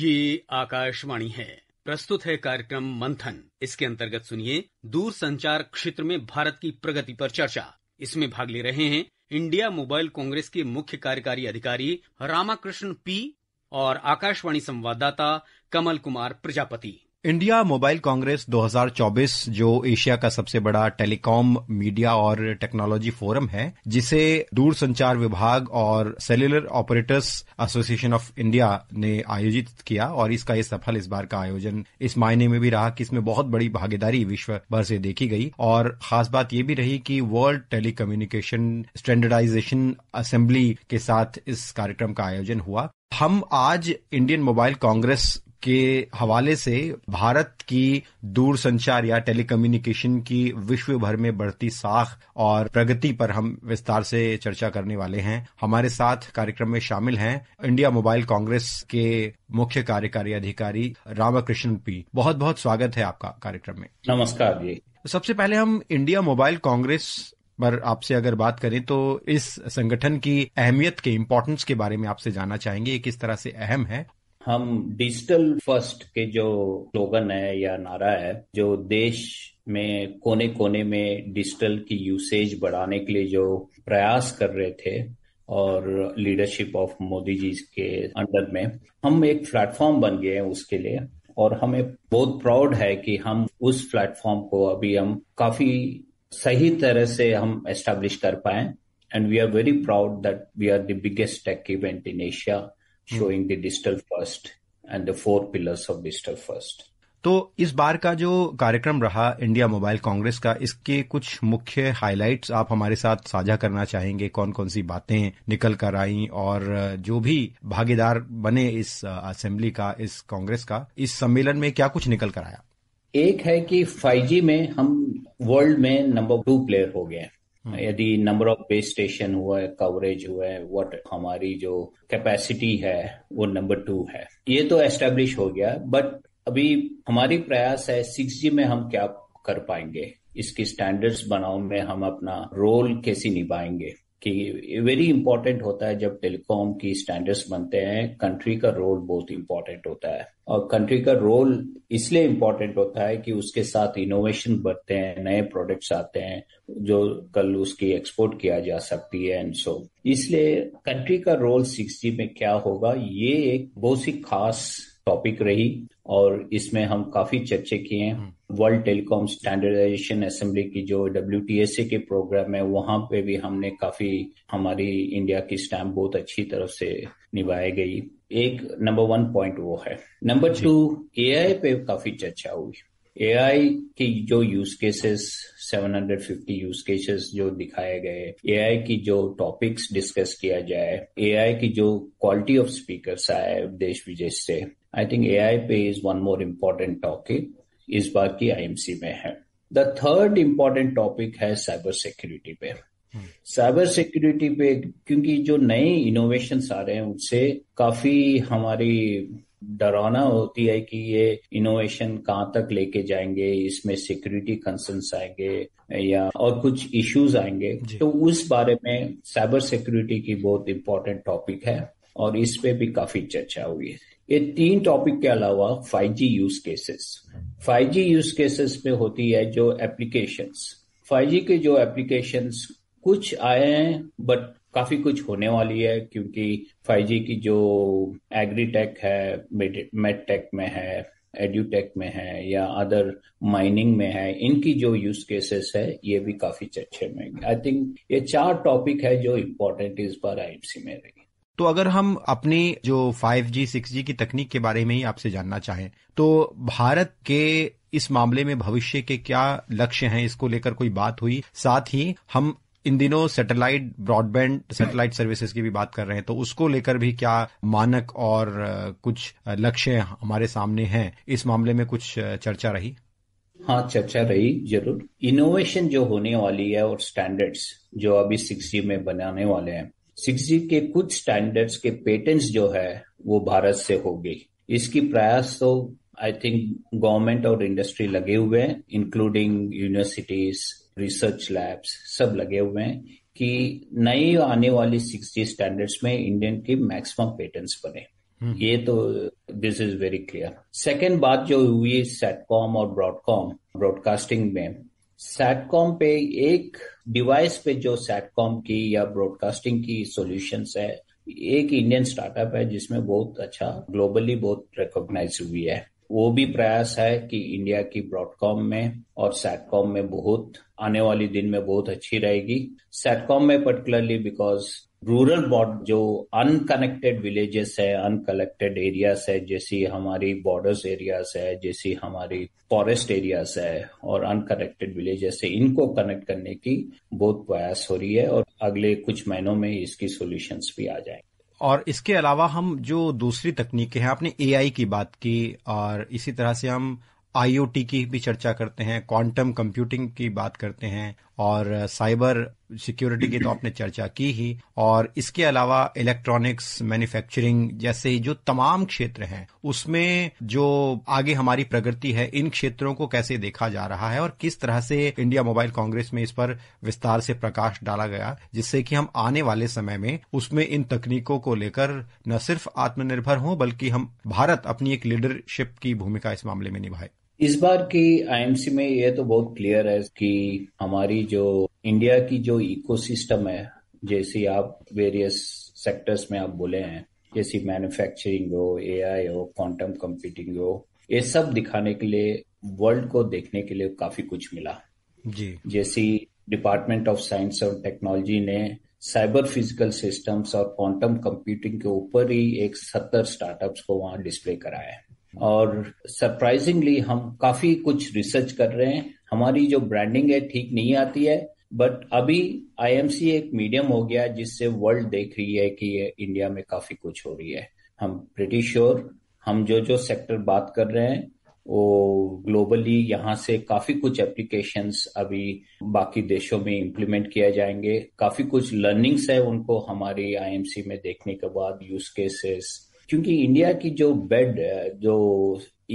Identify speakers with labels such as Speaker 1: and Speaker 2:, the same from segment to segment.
Speaker 1: ये आकाशवाणी है प्रस्तुत है कार्यक्रम मंथन इसके अंतर्गत सुनिए दूर संचार क्षेत्र में भारत की प्रगति पर चर्चा इसमें भाग ले रहे हैं इंडिया मोबाइल कांग्रेस के मुख्य कार्यकारी अधिकारी रामाकृष्ण पी और आकाशवाणी संवाददाता Kamal Kumar Prajapati
Speaker 2: India Mobile Congress 2024 जो एशिया का सबसे बड़ा टेलीकॉम मीडिया और टेक्नोलॉजी फोरम है जिसे दूरसंचार विभाग और Cellular Operators Association of India ने आयोजित किया और इसका यह सफल इस बार का आयोजन इस मायने में भी रहा कि इसमें बहुत बड़ी भागीदारी विश्व भर से देखी गई और खास बात यह भी रही कि वर्ल्ड टेली स्टैंडर्डाइजेशन असेंबली के साथ इस कार्यक्रम का आयोजन हुआ हम आज इंडियन मोबाइल कांग्रेस के हवाले से भारत की दूरसंचार या टेलीकम्युनिकेशन की विश्व भर में बढ़ती साख और प्रगति पर हम विस्तार से चर्चा करने वाले हैं हमारे साथ कार्यक्रम में शामिल हैं इंडिया मोबाइल कांग्रेस के मुख्य कार्यकारी अधिकारी रामाकृष्णन पी बहुत बहुत स्वागत है आपका कार्यक्रम में नमस्कार जी सबसे पहले हम इंडिया मोबाइल कांग्रेस पर आपसे अगर बात करें तो इस संगठन की अहमियत के इम्पोर्टेंस के बारे में आपसे जानना चाहेंगे किस तरह से अहम है
Speaker 3: हम डिजिटल फर्स्ट के जो स्लोगन है या नारा है जो देश में कोने कोने में डिजिटल की यूसेज बढ़ाने के लिए जो प्रयास कर रहे थे और लीडरशिप ऑफ मोदी जी के अंडर में हम एक प्लेटफॉर्म बन गए हैं उसके लिए और हमें बहुत प्राउड है कि हम उस प्लेटफॉर्म को अभी हम काफी सही तरह से हम एस्टेब्लिश कर पाए and we are very proud that we are the biggest tech event in Asia Hmm. showing the digital first and the four pillars of digital first.
Speaker 2: तो इस बार का जो कार्यक्रम रहा इंडिया मोबाइल कांग्रेस का इसके कुछ मुख्य हाइलाइट्स आप हमारे साथ साझा करना चाहेंगे कौन कौन सी बातें निकल कर आई और जो भी भागीदार बने इस असेंबली का इस कांग्रेस का इस सम्मेलन में क्या कुछ निकल कर आया
Speaker 3: एक है कि 5G में हम वर्ल्ड में नंबर टू प्लेयर हो गए हैं हम्म। यदि नंबर ऑफ बेस स्टेशन हुआ है कवरेज हुआ है व्हाट हमारी जो कैपेसिटी है वो नंबर टू है ये तो एस्टेब्लिश हो गया बट अभी हमारी प्रयास है सिक्स जी में हम क्या कर पाएंगे इसकी स्टैंडर्ड्स बनाओ में हम अपना रोल कैसे निभाएंगे कि वेरी इंपॉर्टेंट होता है जब टेलीकॉम की स्टैंडर्ड्स बनते हैं कंट्री का रोल बहुत इंपॉर्टेंट होता है और कंट्री का रोल इसलिए इंपॉर्टेंट होता है कि उसके साथ इनोवेशन बढ़ते हैं नए प्रोडक्ट्स आते हैं जो कल उसकी एक्सपोर्ट किया जा सकती है एंड सो इसलिए कंट्री का रोल सिक्सटी में क्या होगा ये एक बहुत सी खास टॉपिक रही और इसमें हम काफी चर्चे किए हैं वर्ल्ड टेलीकॉम स्टैंडर्डाइजेशन असेंबली की जो डब्ल्यू के प्रोग्राम है वहां पे भी हमने काफी हमारी इंडिया की स्टैम्प बहुत अच्छी तरफ से निभाई गई एक नंबर वन पॉइंट वो है नंबर टू ए पे काफी चर्चा हुई ए की जो यूज केसेस 750 यूज केसेस जो दिखाए गए ए की जो टॉपिक्स डिस्कस किया जाए ए की जो क्वालिटी ऑफ स्पीकर्स आए देश विदेश से आई थिंक ए आई पे is one more important topic इस बार की आईएमसी में है द थर्ड इम्पोर्टेंट टॉपिक है साइबर सिक्योरिटी पे साइबर hmm. सिक्योरिटी पे क्योंकि जो नए इनोवेशन आ रहे हैं उनसे काफी हमारी डरावना होती है कि ये इनोवेशन कहाँ तक लेके जाएंगे इसमें सिक्योरिटी कंसर्न आएंगे या और कुछ इश्यूज आएंगे तो उस बारे में साइबर सिक्योरिटी की बहुत इम्पोर्टेंट टॉपिक है और इस पे भी काफी चर्चा हुई है ये तीन टॉपिक के अलावा five G use cases five G use cases में होती है जो एप्लीकेशंस जी के जो एप्लीकेशंस कुछ आए हैं बट काफी कुछ होने वाली है क्योंकि फाइव जी की जो एग्रीटेक है टेक में है एड्यूटेक में है या अदर माइनिंग में है इनकी जो यूज केसेस है ये भी काफी चर्चे में आई थिंक ये चार टॉपिक है जो इम्पोर्टेंट इस बार आईएमसी में रही
Speaker 2: तो अगर हम अपनी जो 5G, 6G की तकनीक के बारे में ही आपसे जानना चाहें तो भारत के इस मामले में भविष्य के क्या लक्ष्य हैं इसको लेकर कोई बात हुई साथ ही हम इन दिनों सैटेलाइट ब्रॉडबैंड सैटेलाइट सर्विसेज की भी बात कर रहे हैं तो उसको लेकर भी क्या मानक और कुछ लक्ष्य हमारे सामने हैं इस मामले में कुछ चर्चा रही
Speaker 3: हाँ चर्चा रही जरूर इनोवेशन जो होने वाली है और स्टैंडर्ड्स जो अभी सिक्स में बनाने वाले हैं सिक्स जी के कुछ स्टैंडर्ड्स के पेटेंट्स जो है वो भारत से होगी इसकी प्रयास तो आई थिंक गवर्नमेंट और इंडस्ट्री लगे हुए हैं इंक्लूडिंग यूनिवर्सिटीज रिसर्च लैब्स सब लगे हुए हैं कि नई आने वाली सिक्स जी स्टैंडर्ड्स में इंडियन की मैक्सिमम पेटेंट्स बने हम्म। ये तो this is very clear second बात जो हुई सेटकॉम और ब्रॉडकॉम ब्रॉडकास्टिंग में सैटकॉम पे एक डिवाइस पे जो सैटकॉम की या ब्रॉडकास्टिंग की सॉल्यूशंस है एक इंडियन स्टार्टअप है जिसमें बहुत अच्छा ग्लोबली बहुत रिकॉग्नाइज हुई है वो भी प्रयास है कि इंडिया की ब्रॉडकॉम में और सैटकॉम में बहुत आने वाले दिन में बहुत अच्छी रहेगी सैटकॉम में पर्टिकुलरली बिकॉज रूरल बॉर्डर जो अनकनेक्टेड विलेजेस है अनकनेक्टेड एरियाज है जैसी हमारी बॉर्डर्स एरियाज है जैसी हमारी फॉरेस्ट एरियाज है और अनकनेक्टेड विलेजेस है इनको कनेक्ट करने की बहुत प्रयास हो रही है और अगले कुछ महीनों में इसकी सोल्यूशंस भी आ जाएंगे
Speaker 2: और इसके अलावा हम जो दूसरी तकनीकें हैं आपने ए की बात की और इसी तरह से हम आईओटी की भी चर्चा करते हैं क्वांटम कंप्यूटिंग की बात करते हैं और साइबर सिक्योरिटी की तो आपने चर्चा की ही और इसके अलावा इलेक्ट्रॉनिक्स मैन्युफैक्चरिंग जैसे जो तमाम क्षेत्र हैं उसमें जो आगे हमारी प्रगति है इन क्षेत्रों को कैसे देखा जा रहा है और किस तरह से इंडिया मोबाइल कांग्रेस में इस पर विस्तार से प्रकाश डाला गया जिससे कि हम आने वाले समय में उसमें इन तकनीकों को लेकर न सिर्फ आत्मनिर्भर हों बल्कि हम भारत अपनी एक लीडरशिप की भूमिका इस मामले में निभाए
Speaker 3: इस बार की आईएमसी में ये तो बहुत क्लियर है कि हमारी जो इंडिया की जो इकोसिस्टम है जैसे आप वेरियस सेक्टर्स में आप बोले हैं जैसे मैन्युफैक्चरिंग हो एआई हो क्वांटम कंप्यूटिंग हो ये सब दिखाने के लिए वर्ल्ड को देखने के लिए काफी कुछ मिला जी जैसी डिपार्टमेंट ऑफ साइंस और टेक्नोलॉजी ने साइबर फिजिकल सिस्टम्स और क्वांटम कंप्यूटिंग के ऊपर ही एक सत्तर स्टार्टअप्स को वहां डिस्प्ले कराया है और सरप्राइजिंगली हम काफी कुछ रिसर्च कर रहे हैं हमारी जो ब्रांडिंग है ठीक नहीं आती है बट अभी आईएमसी एक मीडियम हो गया जिससे वर्ल्ड देख रही है कि ये इंडिया में काफी कुछ हो रही है हम प्रिटी श्योर हम जो जो सेक्टर बात कर रहे हैं वो ग्लोबली यहाँ से काफी कुछ एप्लीकेशन अभी बाकी देशों में इम्प्लीमेंट किया जाएंगे काफी कुछ लर्निंग्स है उनको हमारी आईएमसी में देखने के बाद यूज केसेस क्योंकि इंडिया की जो बेड जो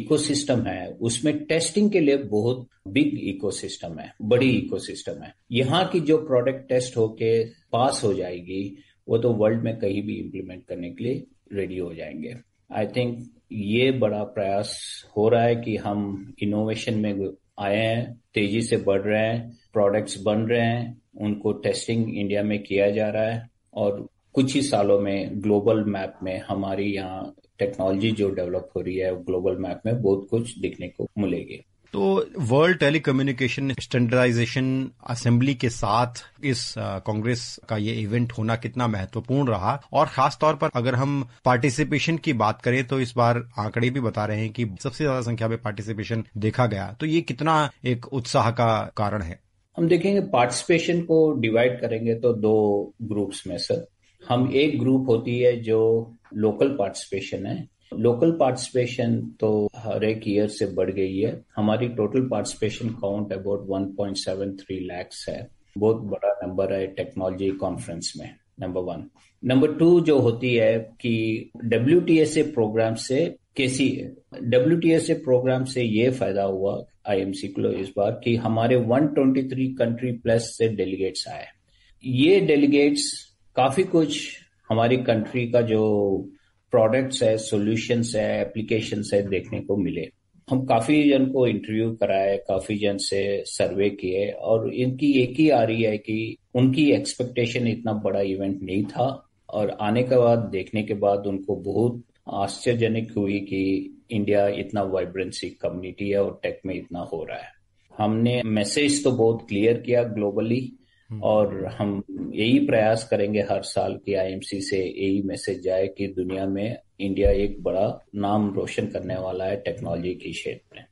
Speaker 3: इकोसिस्टम है उसमें टेस्टिंग के लिए बहुत बिग इकोसिस्टम है बड़ी इकोसिस्टम है यहाँ की जो प्रोडक्ट टेस्ट होके पास हो जाएगी वो तो वर्ल्ड में कहीं भी इम्प्लीमेंट करने के लिए रेडी हो जाएंगे आई थिंक ये बड़ा प्रयास हो रहा है कि हम इनोवेशन में आए हैं तेजी से बढ़ रहे हैं प्रोडक्ट्स बन रहे हैं उनको टेस्टिंग इंडिया में किया जा रहा है और कुछ ही सालों में ग्लोबल मैप में हमारी यहाँ टेक्नोलॉजी जो डेवलप हो रही है ग्लोबल मैप में बहुत कुछ दिखने को मिलेगी
Speaker 2: तो वर्ल्ड टेलीकम्युनिकेशन स्टैंडर्डाइजेशन असेंबली के साथ इस कांग्रेस का ये इवेंट होना कितना महत्वपूर्ण रहा और खास तौर पर अगर हम पार्टिसिपेशन की बात करें तो इस बार आंकड़े भी बता रहे हैं कि सबसे ज्यादा संख्या में पार्टिसिपेशन देखा गया तो ये कितना एक उत्साह का कारण है
Speaker 3: हम देखेंगे पार्टिसिपेशन को डिवाइड करेंगे तो दो ग्रुप्स में सर हम एक ग्रुप होती है जो लोकल पार्टिसिपेशन है लोकल पार्टिसिपेशन तो हर एक ईयर से बढ़ गई है हमारी total participation count about 1.73 lakhs है बहुत बड़ा नंबर है टेक्नोलॉजी कॉन्फ्रेंस में नंबर वन नंबर टू जो होती है कि डब्ल्यू प्रोग्राम से केसी डब्ल्यू प्रोग्राम से ये फायदा हुआ आई को इस बार कि हमारे 123 कंट्री प्लस से डेलीगेट्स आए ये डेलीगेट्स काफी कुछ हमारी कंट्री का जो प्रोडक्ट्स है सॉल्यूशंस है एप्लीकेशंस है देखने को मिले हम काफी जन को इंटरव्यू कराए काफी जन से सर्वे किए और इनकी एक ही आ रही है कि उनकी एक्सपेक्टेशन इतना बड़ा इवेंट नहीं था और आने के बाद देखने के बाद उनको बहुत आश्चर्यजनक हुई कि इंडिया इतना वाइब्रेंसी कम्युनिटी है और टेक में इतना हो रहा है हमने मैसेज तो बहुत क्लियर किया ग्लोबली और हम्म। हम यही प्रयास करेंगे हर साल की आईएमसी से यही मैसेज जाए कि दुनिया में इंडिया एक बड़ा नाम रोशन करने वाला है टेक्नोलॉजी के क्षेत्र में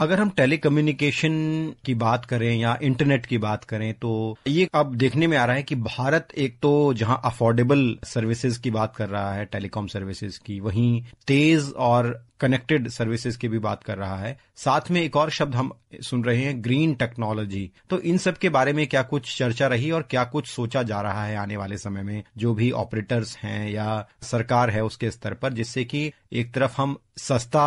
Speaker 2: अगर हम टेलीकम्युनिकेशन की बात करें या इंटरनेट की बात करें तो ये अब देखने में आ रहा है कि भारत एक तो जहां अफोर्डेबल सर्विसेज की बात कर रहा है टेलीकॉम सर्विसेज की वहीं तेज और कनेक्टेड सर्विसेज की भी बात कर रहा है साथ में एक और शब्द हम सुन रहे हैं ग्रीन टेक्नोलॉजी तो इन सब के बारे में क्या कुछ चर्चा रही और क्या कुछ सोचा जा रहा है आने वाले समय में जो भी ऑपरेटर्स हैं या सरकार है उसके स्तर पर जिससे कि एक तरफ हम सस्ता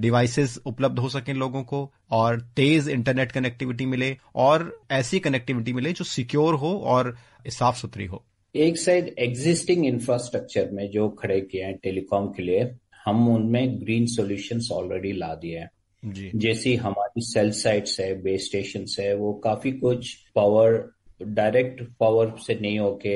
Speaker 2: डिवाइसेस उपलब्ध हो सके लोगों को और तेज इंटरनेट कनेक्टिविटी मिले और ऐसी कनेक्टिविटी मिले जो सिक्योर हो और साफ सुथरी हो एक
Speaker 3: साइड एग्जिस्टिंग इंफ्रास्ट्रक्चर में जो खड़े किए हैं टेलीकॉम के लिए हम उनमें ग्रीन सोल्यूशन ऑलरेडी ला दिए हैं जैसी हमारी सेल साइट्स है बेस स्टेशन है वो काफी कुछ पावर डायरेक्ट पावर से नहीं होके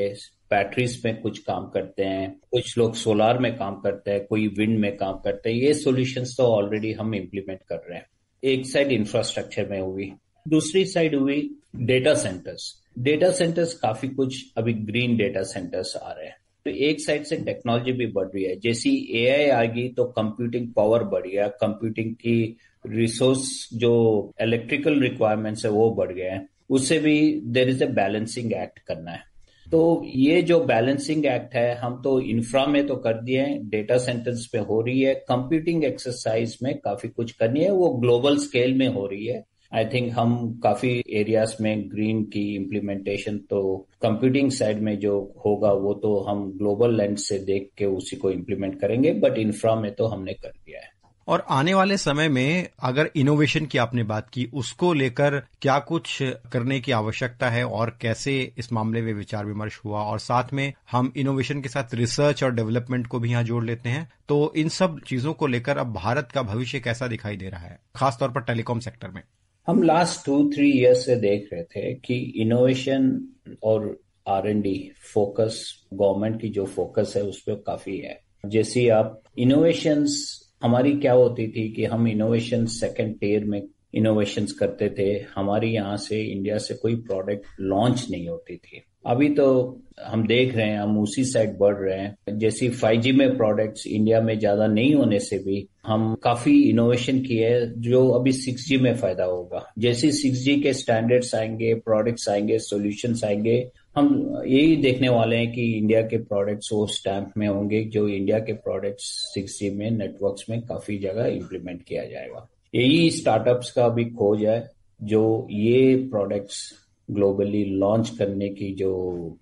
Speaker 3: बैटरीज में कुछ काम करते हैं कुछ लोग सोलार में काम करते हैं कोई विंड में काम करते हैं ये सोल्यूशन तो ऑलरेडी हम इम्प्लीमेंट कर रहे हैं एक साइड इंफ्रास्ट्रक्चर में हुई दूसरी साइड हुई डेटा सेंटर्स डेटा सेंटर्स काफी कुछ अभी ग्रीन डेटा सेंटर्स आ रहे हैं तो एक साइड से टेक्नोलॉजी भी बढ़ रही है जैसी आई आ गई तो कंप्यूटिंग पावर बढ़ गया कंप्यूटिंग की रिसोर्स जो इलेक्ट्रिकल रिक्वायरमेंट्स है वो बढ़ गए हैं उससे भी there is a balancing act करना है तो ये जो बैलेंसिंग एक्ट है हम तो इंफ्रा में तो कर दिए हैं डेटा सेंटर्स पे हो रही है कंप्यूटिंग एक्सरसाइज में काफी कुछ करनी है वो ग्लोबल स्केल में हो रही है आई थिंक हम काफी एरियाज में ग्रीन की इम्प्लीमेंटेशन तो कंप्यूटिंग साइड में जो होगा वो तो हम ग्लोबल लेंस से देख के उसी को इम्प्लीमेंट करेंगे बट इंफ्रा में तो हमने कर दिया है
Speaker 2: और आने वाले समय में अगर इनोवेशन की आपने बात की उसको लेकर क्या कुछ करने की आवश्यकता है और कैसे इस मामले में विचार विमर्श हुआ और साथ में हम इनोवेशन के साथ रिसर्च और डेवलपमेंट को भी यहाँ जोड़ लेते हैं तो इन सब चीजों को लेकर अब भारत का भविष्य कैसा दिखाई दे रहा है खासतौर पर टेलीकॉम सेक्टर में
Speaker 3: हम लास्ट टू थ्री ईयर्स से देख रहे थे कि इनोवेशन और R and D focus government की जो फोकस है उस पर काफी है जैसे आप इनोवेशंस हमारी क्या होती थी कि हम इनोवेशन सेकेंड टेयर में इनोवेशंस करते थे हमारे यहाँ से इंडिया से कोई प्रोडक्ट लॉन्च नहीं होती थी अभी तो हम देख रहे हैं हम उसी साइड बढ़ रहे हैं जैसे फाइव में प्रोडक्ट्स इंडिया में ज्यादा नहीं होने से भी हम काफी इनोवेशन किए हैं जो अभी सिक्स में फायदा होगा जैसे सिक्स के स्टैंडर्ड्स आएंगे प्रोडक्ट्स आएंगे सोल्यूशन आएंगे हम यही देखने वाले हैं कि इंडिया के प्रोडक्ट्स वो स्टैम्प में होंगे जो इंडिया के प्रोडक्ट्स सिक्स में नेटवर्क्स में काफी जगह इम्प्लीमेंट किया जाएगा यही स्टार्टअप्स का भी खोज है जो ये प्रोडक्ट्स ग्लोबली लॉन्च करने की जो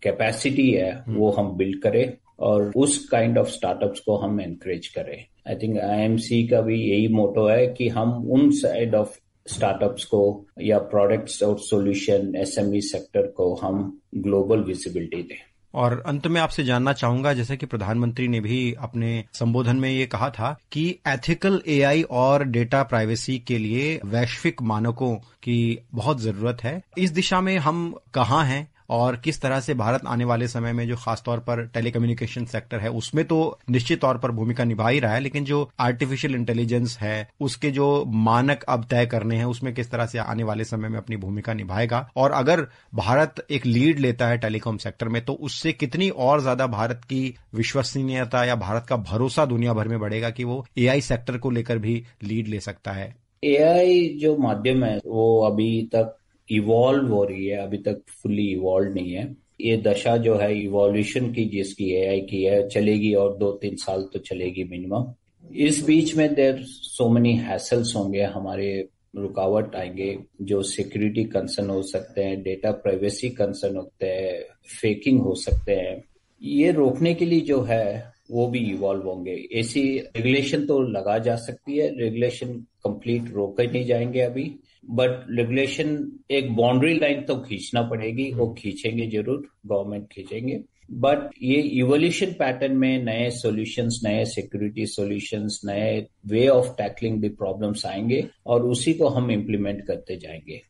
Speaker 3: कैपेसिटी है हम्म। वो हम बिल्ड करें और उस काइंड ऑफ स्टार्टअप्स को हम एनकरेज करें आई थिंक आईएमसी का भी यही मोटो है कि हम उन साइड ऑफ स्टार्टअप्स को या प्रोडक्ट्स और सॉल्यूशन एसएमई सेक्टर को हम ग्लोबल विजिबिलिटी दें
Speaker 2: और अंत में आपसे जानना चाहूंगा जैसे कि प्रधानमंत्री ने भी अपने संबोधन में ये कहा था कि एथिकल एआई और डेटा प्राइवेसी के लिए वैश्विक मानकों की बहुत जरूरत है इस दिशा में हम कहाँ हैं और किस तरह से भारत आने वाले समय में जो खासतौर पर टेलीकम्युनिकेशन सेक्टर है उसमें तो निश्चित तौर पर भूमिका निभा ही रहा है लेकिन जो आर्टिफिशियल इंटेलिजेंस है उसके जो मानक अब तय करने हैं उसमें किस तरह से आने वाले समय में अपनी भूमिका निभाएगा और अगर भारत एक लीड लेता है टेलीकॉम सेक्टर में तो उससे कितनी और ज्यादा भारत की विश्वसनीयता या भारत का भरोसा दुनिया भर में बढ़ेगा कि वो एआई सेक्टर को लेकर भी लीड ले सकता है
Speaker 3: एआई जो माध्यम है वो अभी तक इवॉल्व हो रही है अभी तक फुली इवॉल्व नहीं है ये दशा जो है इवोल्यूशन की जिसकी आई की है चलेगी और दो तीन साल तो चलेगी मिनिमम इस बीच में देर सो मेनी हैसल्स होंगे हमारे रुकावट आएंगे जो सिक्योरिटी कंसर्न हो सकते हैं डेटा प्राइवेसी कंसर्न होते हैं फेकिंग हो सकते हैं ये रोकने के लिए जो है वो भी इवॉल्व होंगे ऐसी रेगुलेशन तो लगा जा सकती है रेगुलेशन कंप्लीट रोके नहीं जाएंगे अभी बट रेगुलेशन एक बाउंड्री लाइन तो खींचना पड़ेगी वो हम्म। खींचेंगे जरूर गवर्नमेंट खींचेंगे बट ये इवोल्यूशन पैटर्न में नए सॉल्यूशंस नए सिक्योरिटी सॉल्यूशंस नए way of tackling the problems आएंगे और उसी को हम इम्प्लीमेंट करते जाएंगे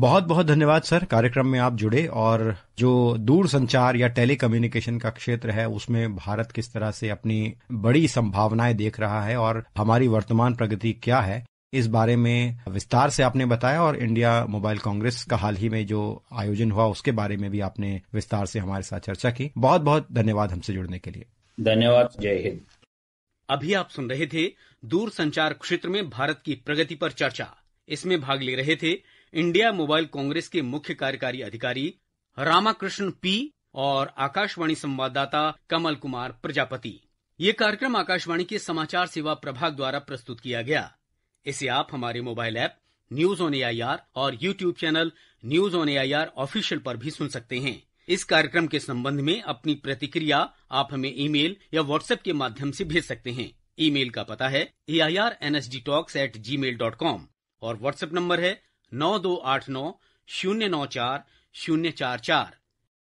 Speaker 2: बहुत बहुत धन्यवाद सर कार्यक्रम में आप जुड़े और जो दूर संचार या टेली कम्युनिकेशन का क्षेत्र है उसमें भारत किस तरह से अपनी बड़ी संभावनाएं देख रहा है और हमारी वर्तमान प्रगति क्या है इस बारे में विस्तार से आपने बताया और इंडिया मोबाइल कांग्रेस का हाल ही में जो आयोजन हुआ उसके बारे में भी आपने विस्तार से हमारे साथ चर्चा की बहुत बहुत धन्यवाद हमसे जुड़ने के लिए धन्यवाद जय हिंद
Speaker 1: अभी आप सुन रहे थे दूर संचार क्षेत्र में भारत की प्रगति पर चर्चा इसमें भाग ले रहे थे इंडिया मोबाइल कांग्रेस के मुख्य कार्यकारी अधिकारी रामाकृष्ण पी और आकाशवाणी संवाददाता कमल कुमार प्रजापति ये कार्यक्रम आकाशवाणी के समाचार सेवा प्रभाग द्वारा प्रस्तुत किया गया इसे आप हमारे mobile app news on AIR और YouTube channel news on AIR official पर भी सुन सकते हैं इस कार्यक्रम के संबंध में अपनी प्रतिक्रिया आप हमें ईमेल या व्हाट्सएप के माध्यम से भेज सकते हैं ईमेल का पता है A I R N S D talks at Gmail dot com और व्हाट्सएप नंबर है नौ दो आठ नौ शून्य नौ चार शून्य चार चार